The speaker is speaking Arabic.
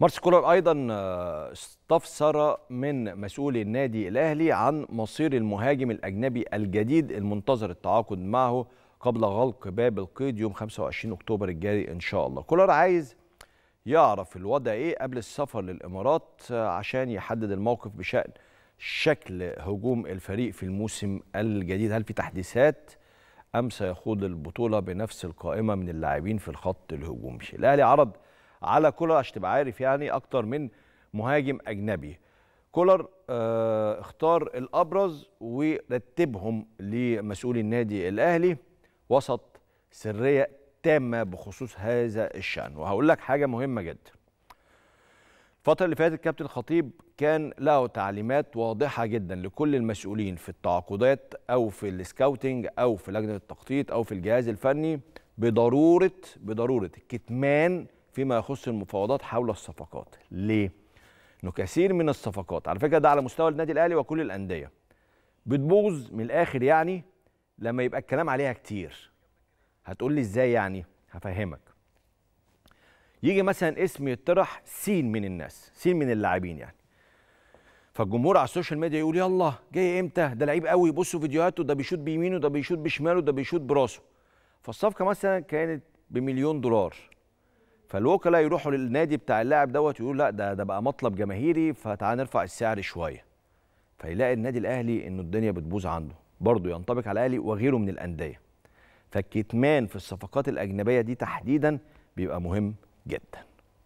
مارس كولر ايضا آه، استفسر من مسؤولي النادي الاهلي عن مصير المهاجم الاجنبي الجديد المنتظر التعاقد معه قبل غلق باب القيد يوم 25 اكتوبر الجاري ان شاء الله كولر عايز يعرف الوضع ايه قبل السفر للامارات آه، عشان يحدد الموقف بشان شكل هجوم الفريق في الموسم الجديد هل في تحديثات ام سيخوض البطوله بنفس القائمه من اللاعبين في الخط الهجومي الاهلي عرض على كولر عشان تبقى عارف يعني اكتر من مهاجم اجنبي كولر آه اختار الابرز ورتبهم لمسؤول النادي الاهلي وسط سريه تامه بخصوص هذا الشان وهقول لك حاجه مهمه جدا الفترة اللي فاتت كابتن خطيب كان له تعليمات واضحة جدا لكل المسؤولين في التعاقدات أو في السكاوتينج أو في لجنة التخطيط أو في الجهاز الفني بضرورة بضرورة كتمان فيما يخص المفاوضات حول الصفقات ليه انه كثير من الصفقات على فكره ده على مستوى النادي الاهلي وكل الانديه بتبوظ من الاخر يعني لما يبقى الكلام عليها كتير هتقول لي ازاي يعني هفهمك يجي مثلا اسم يطرح سين من الناس سين من اللاعبين يعني فالجمهور على السوشيال ميديا يقول يلا جاي امتى ده لعيب قوي بصوا فيديوهاته ده بيشوط بيمينه ده بيشوط بشماله ده بيشوط براسه فالصفقه مثلا كانت بمليون دولار فالوكلاء يروحوا للنادي بتاع اللاعب دوت يقول لا ده ده بقى مطلب جماهيري فتعال نرفع السعر شويه فيلاقي النادي الاهلي انه الدنيا بتبوظ عنده برضه ينطبق على الاهلي وغيره من الانديه فالكتمان في الصفقات الاجنبيه دي تحديدا بيبقى مهم جدا